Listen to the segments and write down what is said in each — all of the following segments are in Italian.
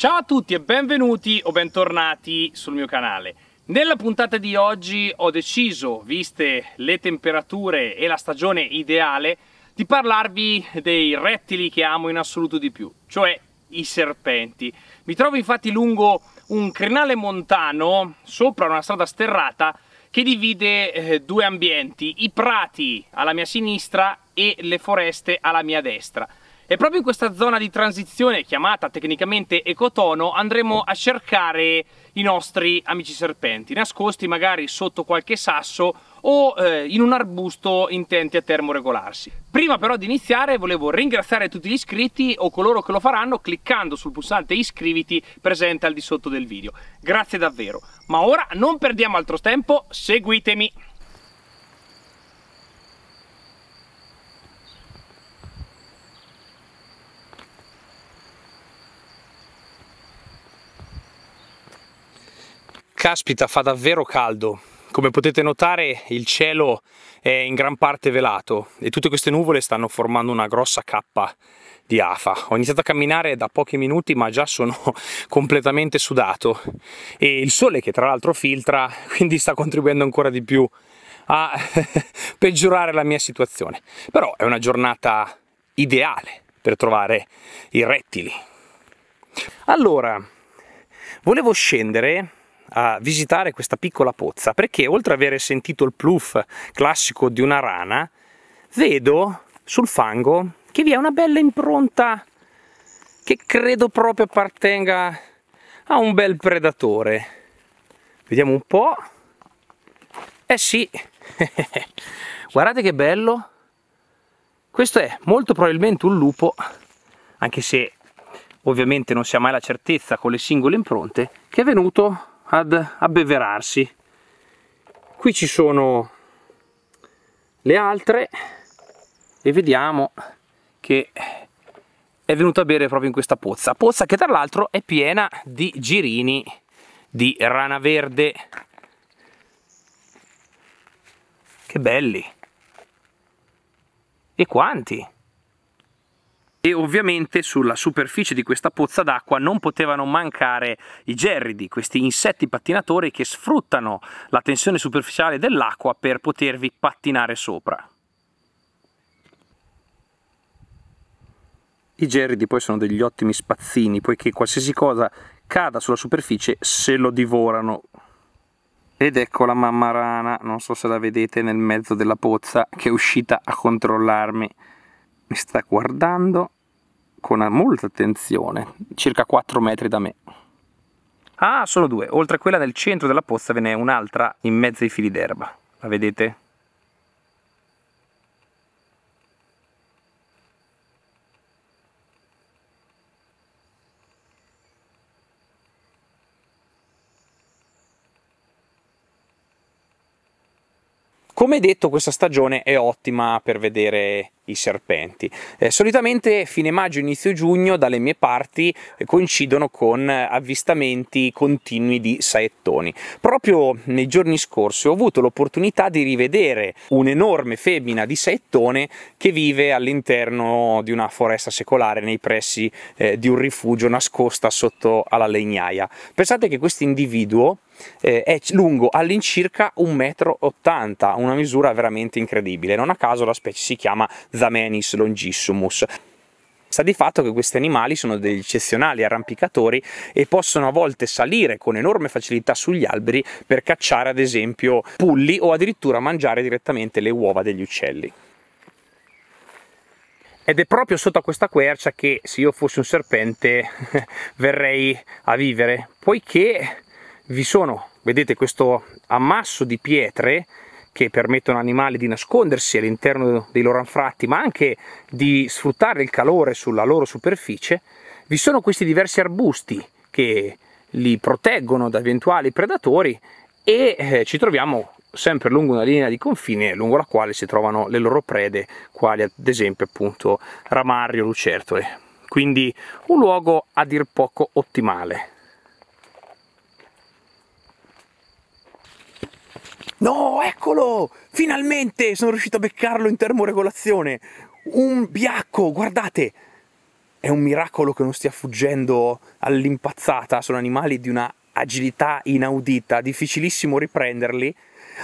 Ciao a tutti e benvenuti o bentornati sul mio canale. Nella puntata di oggi ho deciso, viste le temperature e la stagione ideale, di parlarvi dei rettili che amo in assoluto di più, cioè i serpenti. Mi trovo infatti lungo un crinale montano, sopra una strada sterrata, che divide eh, due ambienti, i prati alla mia sinistra e le foreste alla mia destra. E proprio in questa zona di transizione, chiamata tecnicamente ecotono, andremo a cercare i nostri amici serpenti, nascosti magari sotto qualche sasso o eh, in un arbusto intenti a termoregolarsi. Prima però di iniziare volevo ringraziare tutti gli iscritti o coloro che lo faranno cliccando sul pulsante iscriviti presente al di sotto del video. Grazie davvero. Ma ora non perdiamo altro tempo, seguitemi! Caspita, fa davvero caldo. Come potete notare il cielo è in gran parte velato e tutte queste nuvole stanno formando una grossa cappa di afa. Ho iniziato a camminare da pochi minuti ma già sono completamente sudato e il sole che tra l'altro filtra quindi sta contribuendo ancora di più a peggiorare la mia situazione. Però è una giornata ideale per trovare i rettili. Allora, volevo scendere a visitare questa piccola pozza perché oltre ad avere sentito il pluff classico di una rana, vedo sul fango che vi è una bella impronta che credo proprio appartenga a un bel predatore. Vediamo un po'. Eh sì, guardate che bello. Questo è molto probabilmente un lupo, anche se ovviamente non si ha mai la certezza con le singole impronte, che è venuto ad abbeverarsi. Qui ci sono le altre e vediamo che è venuta a bere proprio in questa pozza, pozza che tra l'altro è piena di girini di rana verde. Che belli! E quanti? e ovviamente sulla superficie di questa pozza d'acqua non potevano mancare i gerridi, questi insetti pattinatori che sfruttano la tensione superficiale dell'acqua per potervi pattinare sopra. I gerridi poi sono degli ottimi spazzini, poiché qualsiasi cosa cada sulla superficie se lo divorano. Ed ecco la mamma rana, non so se la vedete nel mezzo della pozza, che è uscita a controllarmi mi sta guardando con molta attenzione, circa 4 metri da me. Ah, sono due. Oltre a quella nel centro della pozza ve n'è un'altra in mezzo ai fili d'erba. La vedete? Come detto questa stagione è ottima per vedere i serpenti. Eh, solitamente fine maggio, inizio giugno dalle mie parti eh, coincidono con eh, avvistamenti continui di saettoni. Proprio nei giorni scorsi ho avuto l'opportunità di rivedere un'enorme femmina di saettone che vive all'interno di una foresta secolare nei pressi eh, di un rifugio nascosta sotto alla legnaia. Pensate che questo individuo eh, è lungo all'incirca 1,80 m, una misura veramente incredibile. Non a caso la specie si chiama Zamenis longissumus. Sta di fatto che questi animali sono degli eccezionali arrampicatori e possono a volte salire con enorme facilità sugli alberi per cacciare ad esempio pulli o addirittura mangiare direttamente le uova degli uccelli. Ed è proprio sotto a questa quercia che se io fossi un serpente verrei a vivere, poiché vi sono, vedete, questo ammasso di pietre che permettono animali di nascondersi all'interno dei loro anfratti, ma anche di sfruttare il calore sulla loro superficie, vi sono questi diversi arbusti che li proteggono da eventuali predatori e eh, ci troviamo sempre lungo una linea di confine lungo la quale si trovano le loro prede, quali ad esempio appunto ramarri o lucertole. Quindi un luogo a dir poco ottimale. No, eccolo! Finalmente sono riuscito a beccarlo in termoregolazione! Un biacco, guardate! È un miracolo che non stia fuggendo all'impazzata, sono animali di una agilità inaudita, difficilissimo riprenderli.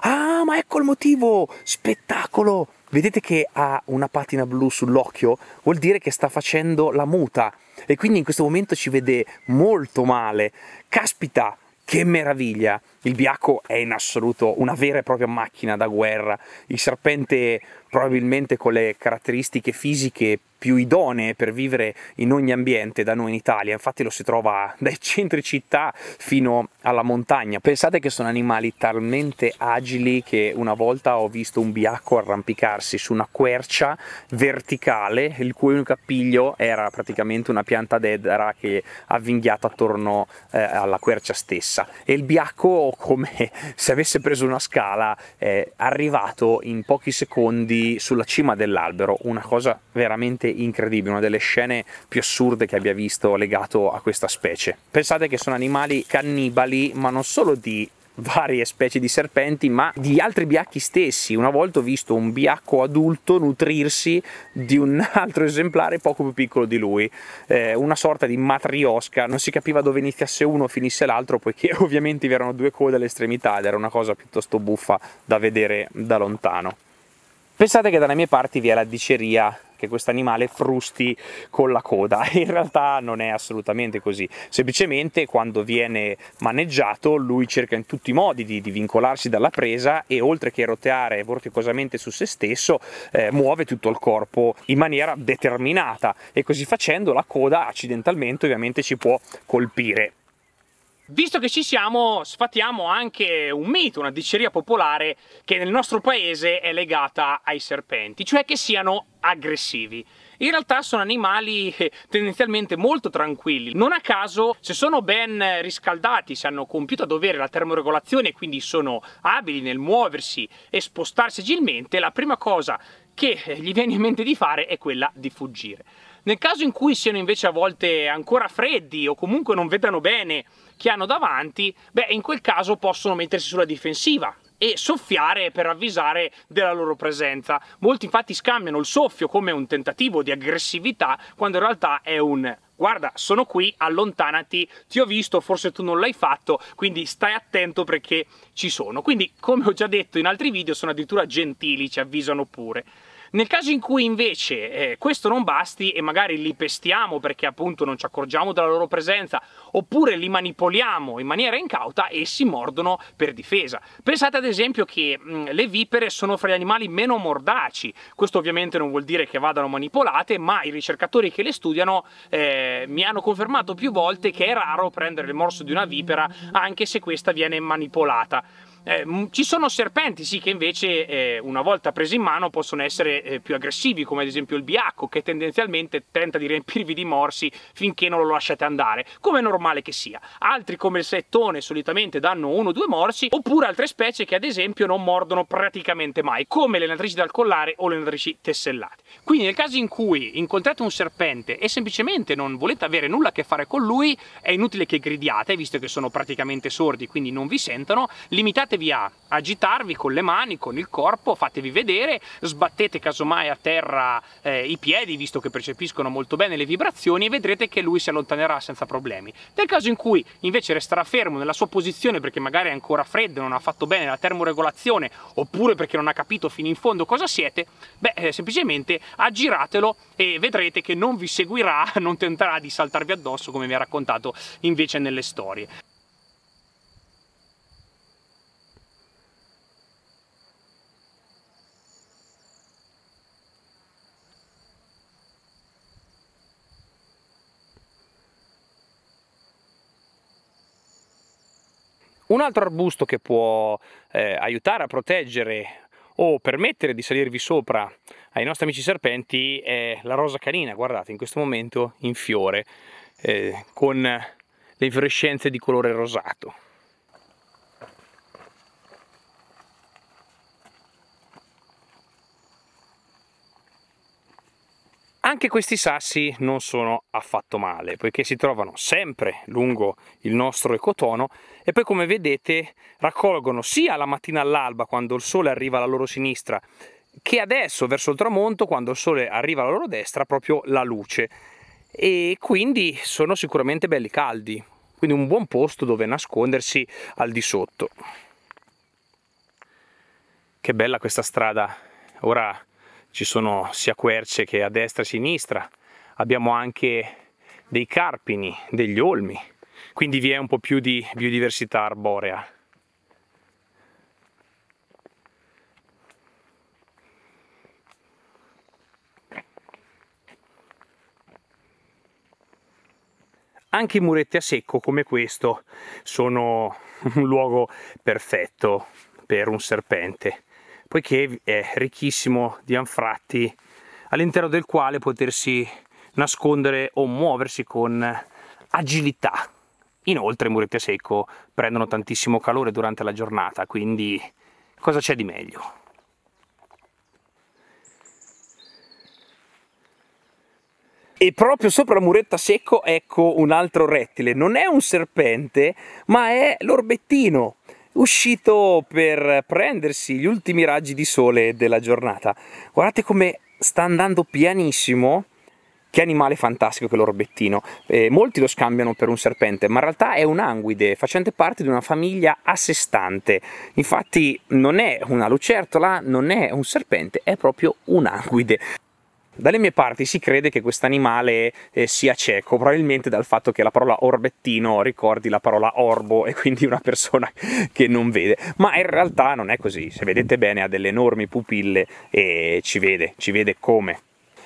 Ah, ma ecco il motivo! Spettacolo! Vedete che ha una patina blu sull'occhio? Vuol dire che sta facendo la muta e quindi in questo momento ci vede molto male. Caspita! Che meraviglia! Il biaco è in assoluto una vera e propria macchina da guerra. Il serpente probabilmente con le caratteristiche fisiche più idonee per vivere in ogni ambiente da noi in Italia, infatti lo si trova dai centri città fino alla montagna. Pensate che sono animali talmente agili che una volta ho visto un biacco arrampicarsi su una quercia verticale, il cui unico appiglio era praticamente una pianta d'edera che avvinghiata attorno eh, alla quercia stessa e il biacco come se avesse preso una scala è arrivato in pochi secondi sulla cima dell'albero, una cosa veramente incredibile, una delle scene più assurde che abbia visto legato a questa specie. Pensate che sono animali cannibali, ma non solo di varie specie di serpenti, ma di altri biacchi stessi. Una volta ho visto un biacco adulto nutrirsi di un altro esemplare poco più piccolo di lui, eh, una sorta di matriosca, non si capiva dove iniziasse uno o finisse l'altro, poiché ovviamente vi erano due code all'estremità ed era una cosa piuttosto buffa da vedere da lontano. Pensate che dalle mie parti vi è la diceria che questo animale frusti con la coda. In realtà non è assolutamente così, semplicemente quando viene maneggiato lui cerca in tutti i modi di, di vincolarsi dalla presa e oltre che roteare vorticosamente su se stesso eh, muove tutto il corpo in maniera determinata e così facendo la coda accidentalmente ovviamente ci può colpire Visto che ci siamo, sfatiamo anche un mito, una diceria popolare che nel nostro paese è legata ai serpenti, cioè che siano aggressivi. In realtà sono animali eh, tendenzialmente molto tranquilli, non a caso se sono ben riscaldati, se hanno compiuto a dovere la termoregolazione e quindi sono abili nel muoversi e spostarsi agilmente, la prima cosa che eh, gli viene in mente di fare è quella di fuggire. Nel caso in cui siano invece a volte ancora freddi o comunque non vedano bene che hanno davanti, beh, in quel caso possono mettersi sulla difensiva e soffiare per avvisare della loro presenza. Molti infatti scambiano il soffio come un tentativo di aggressività quando in realtà è un guarda sono qui, allontanati, ti ho visto, forse tu non l'hai fatto, quindi stai attento perché ci sono. Quindi come ho già detto in altri video sono addirittura gentili, ci avvisano pure. Nel caso in cui invece eh, questo non basti e magari li pestiamo perché appunto non ci accorgiamo della loro presenza oppure li manipoliamo in maniera incauta essi mordono per difesa. Pensate ad esempio che mh, mm, le vipere sono fra gli animali meno mordaci, questo ovviamente non vuol dire che vadano manipolate ma i ricercatori che le studiano eh, mi hanno confermato più volte che è raro prendere il morso di una vipera anche se questa viene manipolata. Eh, ci sono serpenti, sì, che invece eh, una volta presi in mano possono essere eh, più aggressivi, come ad esempio il biacco, che tendenzialmente tenta di riempirvi di morsi finché non lo lasciate andare, come è normale che sia. Altri, come il settone, solitamente danno uno o due morsi, oppure altre specie che ad esempio non mordono praticamente mai, come le natrici dal collare o le natrici tessellate. Quindi nel caso in cui incontrate un serpente e semplicemente non volete avere nulla a che fare con lui, è inutile che gridiate, visto che sono praticamente sordi, quindi non vi sentono, limitate provatevi a agitarvi con le mani, con il corpo, fatevi vedere, sbattete casomai a terra eh, i piedi, visto che percepiscono molto bene le vibrazioni, e vedrete che lui si allontanerà senza problemi. Nel caso in cui invece resterà fermo nella sua posizione perché magari è ancora freddo, non ha fatto bene la termoregolazione, oppure perché non ha capito fino in fondo cosa siete, beh, eh, semplicemente aggiratelo e vedrete che non vi seguirà, non tenterà di saltarvi addosso come mi ha raccontato invece nelle storie. Un altro arbusto che può eh, aiutare a proteggere o permettere di salirvi sopra ai nostri amici serpenti è la rosa canina, guardate in questo momento in fiore, eh, con le infiorescenze di colore rosato. Anche questi sassi non sono affatto male, poiché si trovano sempre lungo il nostro ecotono e poi come vedete raccolgono sia la mattina all'alba quando il sole arriva alla loro sinistra che adesso verso il tramonto quando il sole arriva alla loro destra proprio la luce e quindi sono sicuramente belli caldi, quindi un buon posto dove nascondersi al di sotto. Che bella questa strada, ora ci sono sia querce che a destra e a sinistra, abbiamo anche dei carpini, degli olmi, quindi vi è un po' più di biodiversità arborea. Anche i muretti a secco come questo sono un luogo perfetto per un serpente poiché è ricchissimo di anfratti all'interno del quale potersi nascondere o muoversi con agilità. Inoltre i muretti a secco prendono tantissimo calore durante la giornata, quindi cosa c'è di meglio? E proprio sopra la muretta secco ecco un altro rettile, non è un serpente ma è l'orbettino, uscito per prendersi gli ultimi raggi di sole della giornata. Guardate come sta andando pianissimo. Che animale fantastico che l'orbettino. Eh, molti lo scambiano per un serpente, ma in realtà è un'anguide, facente parte di una famiglia a sé stante. Infatti non è una lucertola, non è un serpente, è proprio un'anguide. Dalle mie parti si crede che quest'animale eh, sia cieco, probabilmente dal fatto che la parola orbettino ricordi la parola orbo e quindi una persona che non vede, ma in realtà non è così, se vedete bene ha delle enormi pupille e ci vede, ci vede come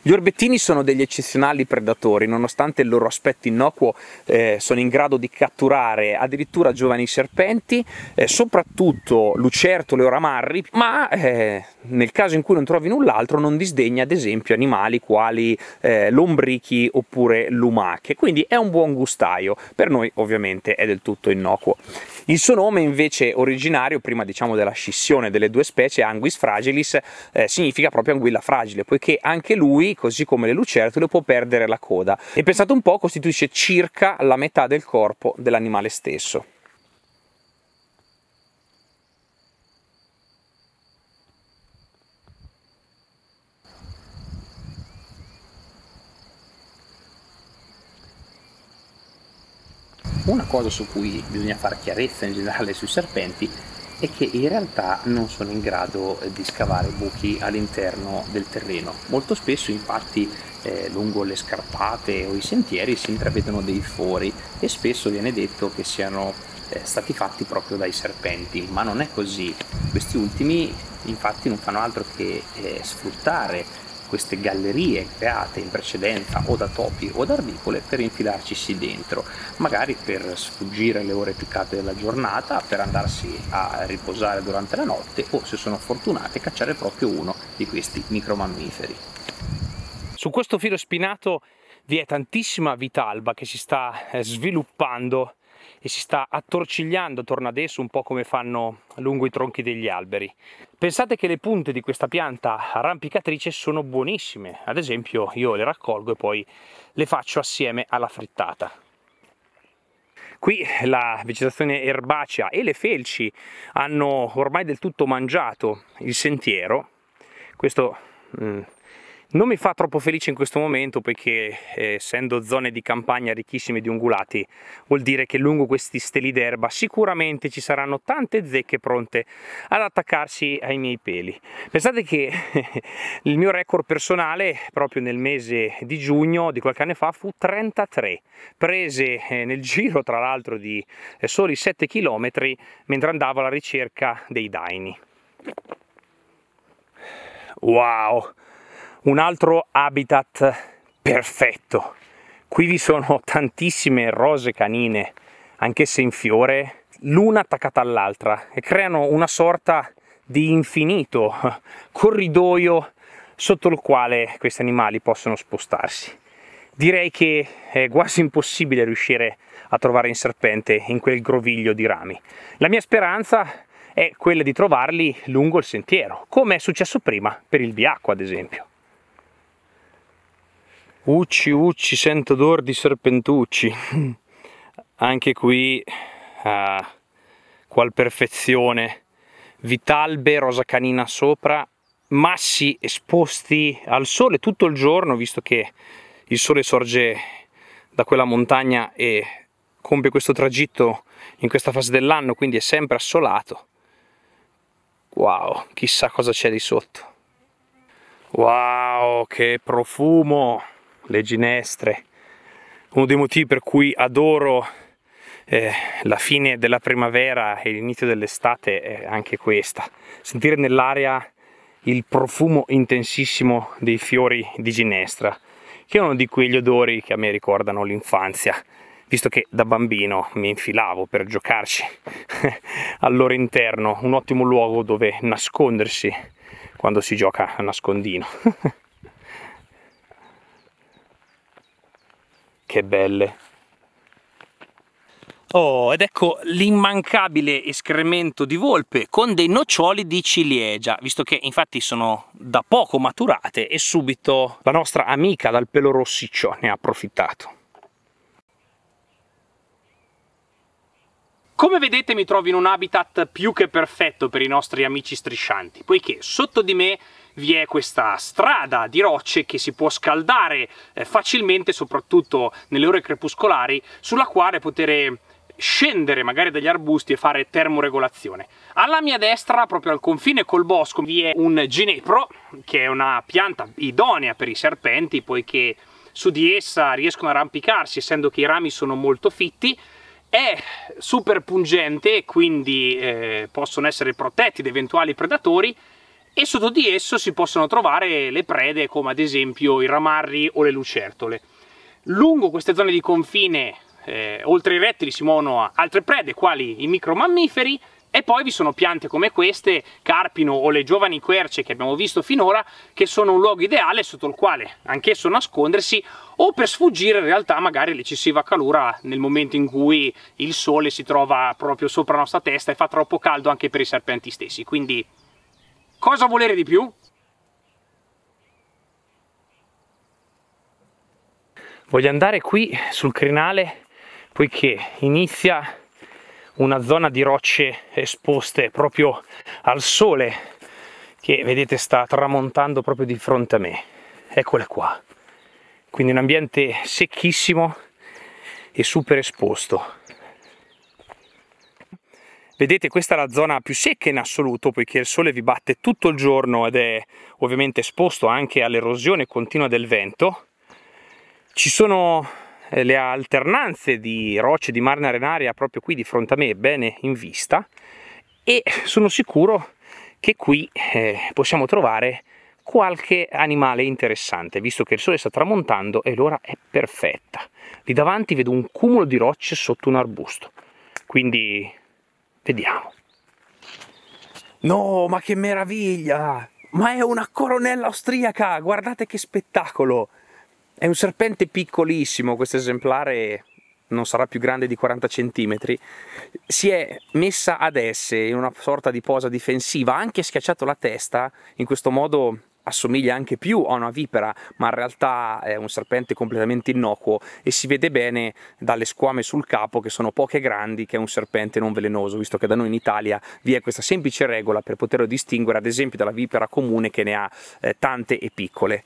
gli orbettini sono degli eccezionali predatori, nonostante il loro aspetto innocuo eh, sono in grado di catturare addirittura giovani serpenti, eh, soprattutto lucertole o ramarri, ma eh, nel caso in cui non trovi null'altro non disdegna ad esempio animali quali eh, lombrichi oppure lumache, quindi è un buon gustaio, per noi ovviamente è del tutto innocuo. Il suo nome invece originario, prima diciamo della scissione delle due specie, Anguis fragilis, eh, significa proprio anguilla fragile, poiché anche lui, così come le lucertole, può perdere la coda e pensate un po' costituisce circa la metà del corpo dell'animale stesso. Una cosa su cui bisogna fare chiarezza in generale sui serpenti è che in realtà non sono in grado eh, di scavare buchi all'interno del terreno. Molto spesso infatti eh, lungo le scarpate o i sentieri si intravedono dei fori e spesso viene detto che siano eh, stati fatti proprio dai serpenti, ma non è così. Questi ultimi infatti non fanno altro che eh, sfruttare queste gallerie create in precedenza o da topi o da ardicole per infilarcisi dentro, magari per sfuggire alle ore più calde della giornata, per andarsi a riposare durante la notte o se sono fortunate cacciare proprio uno di questi micromammiferi. Su questo filo spinato vi è tantissima vitalba che si sta sviluppando e si sta attorcigliando attorno ad esso un po' come fanno lungo i tronchi degli alberi. Pensate che le punte di questa pianta arrampicatrice sono buonissime, ad esempio io le raccolgo e poi le faccio assieme alla frittata. Qui la vegetazione erbacea e le felci hanno ormai del tutto mangiato il sentiero, questo mm, non mi fa troppo felice in questo momento perché eh, essendo zone di campagna ricchissime di ungulati vuol dire che lungo questi steli d'erba sicuramente ci saranno tante zecche pronte ad attaccarsi ai miei peli. Pensate che il mio record personale proprio nel mese di giugno di qualche anno fa fu 33 prese eh, nel giro tra l'altro di eh, soli 7 km mentre andavo alla ricerca dei daini. Wow, un altro habitat perfetto. Qui vi sono tantissime rose canine, anch'esse in fiore, l'una attaccata all'altra e creano una sorta di infinito corridoio sotto il quale questi animali possono spostarsi. Direi che è quasi impossibile riuscire a trovare un serpente in quel groviglio di rami. La mia speranza è quella di trovarli lungo il sentiero, come è successo prima per il biacco ad esempio. Ucci ucci sento odore di serpentucci anche qui uh, qual perfezione vitalbe, rosa canina sopra massi esposti al sole tutto il giorno visto che il sole sorge da quella montagna e compie questo tragitto in questa fase dell'anno quindi è sempre assolato wow chissà cosa c'è di sotto wow che profumo le ginestre. Uno dei motivi per cui adoro eh, la fine della primavera e l'inizio dell'estate è anche questa. Sentire nell'aria il profumo intensissimo dei fiori di ginestra, che è uno di quegli odori che a me ricordano l'infanzia, visto che da bambino mi infilavo per giocarci al loro interno, un ottimo luogo dove nascondersi quando si gioca a nascondino. che belle. Oh, ed ecco l'immancabile escremento di volpe con dei noccioli di ciliegia, visto che infatti sono da poco maturate e subito la nostra amica dal pelo rossiccio ne ha approfittato. Come vedete mi trovo in un habitat più che perfetto per i nostri amici striscianti, poiché sotto di me vi è questa strada di rocce che si può scaldare eh, facilmente, soprattutto nelle ore crepuscolari, sulla quale poter scendere magari dagli arbusti e fare termoregolazione. Alla mia destra, proprio al confine col bosco, vi è un ginepro, che è una pianta idonea per i serpenti, poiché su di essa riescono a arrampicarsi, essendo che i rami sono molto fitti, è super pungente, quindi eh, possono essere protetti da eventuali predatori, e sotto di esso si possono trovare le prede come ad esempio i ramarri o le lucertole. Lungo queste zone di confine, eh, oltre ai rettili, si muovono altre prede, quali i micromammiferi, e poi vi sono piante come queste, carpino o le giovani querce che abbiamo visto finora, che sono un luogo ideale sotto il quale anch'esso nascondersi o per sfuggire in realtà magari all'eccessiva calura nel momento in cui il sole si trova proprio sopra la nostra testa e fa troppo caldo anche per i serpenti stessi. Quindi Cosa volere di più? Voglio andare qui sul crinale poiché inizia una zona di rocce esposte proprio al sole che vedete sta tramontando proprio di fronte a me. Eccole qua. Quindi un ambiente secchissimo e super esposto. Vedete questa è la zona più secca in assoluto poiché il sole vi batte tutto il giorno ed è ovviamente esposto anche all'erosione continua del vento. Ci sono eh, le alternanze di rocce di marna arenaria proprio qui di fronte a me, bene in vista, e sono sicuro che qui eh, possiamo trovare qualche animale interessante, visto che il sole sta tramontando e l'ora è perfetta. Lì davanti vedo un cumulo di rocce sotto un arbusto, quindi Vediamo. No, ma che meraviglia! Ma è una coronella austriaca! Guardate che spettacolo! È un serpente piccolissimo, questo esemplare non sarà più grande di 40 centimetri si è messa ad esse in una sorta di posa difensiva, ha anche schiacciato la testa, in questo modo assomiglia anche più a una vipera, ma in realtà è un serpente completamente innocuo e si vede bene dalle squame sul capo, che sono poche grandi, che è un serpente non velenoso, visto che da noi in Italia vi è questa semplice regola per poterlo distinguere, ad esempio, dalla vipera comune che ne ha eh, tante e piccole.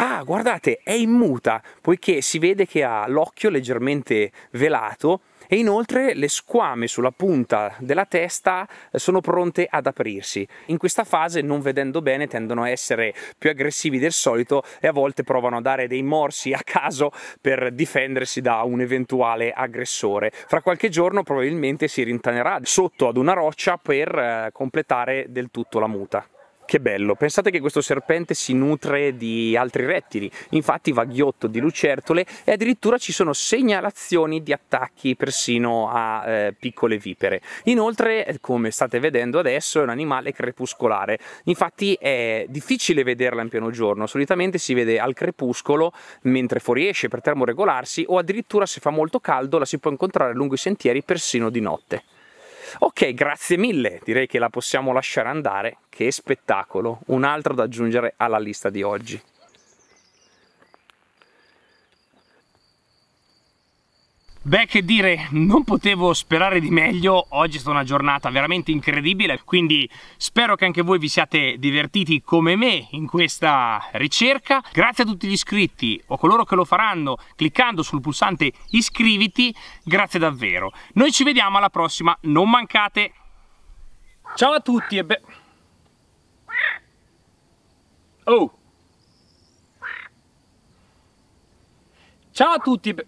Ah, guardate, è immuta, poiché si vede che ha l'occhio leggermente velato e inoltre le squame sulla punta della testa eh, sono pronte ad aprirsi. In questa fase, non vedendo bene, tendono a essere più aggressivi del solito e a volte provano a dare dei morsi a caso per difendersi da un eventuale aggressore. Fra qualche giorno probabilmente si rintanerà sotto ad una roccia per eh, completare del tutto la muta. Che bello, pensate che questo serpente si nutre di altri rettili, infatti va ghiotto di lucertole e addirittura ci sono segnalazioni di attacchi persino a eh, piccole vipere. Inoltre, come state vedendo adesso, è un animale crepuscolare, infatti è difficile vederla in pieno giorno, solitamente si vede al crepuscolo mentre fuoriesce per termoregolarsi o addirittura se fa molto caldo la si può incontrare lungo i sentieri persino di notte. Ok, grazie mille, direi che la possiamo lasciare andare, che spettacolo, un altro da aggiungere alla lista di oggi. Beh, che dire, non potevo sperare di meglio, oggi è stata una giornata veramente incredibile, quindi spero che anche voi vi siate divertiti come me in questa ricerca. Grazie a tutti gli iscritti o coloro che lo faranno cliccando sul pulsante iscriviti, grazie davvero. Noi ci vediamo alla prossima, non mancate! Ciao a tutti e beh... Oh! Ciao a tutti e beh...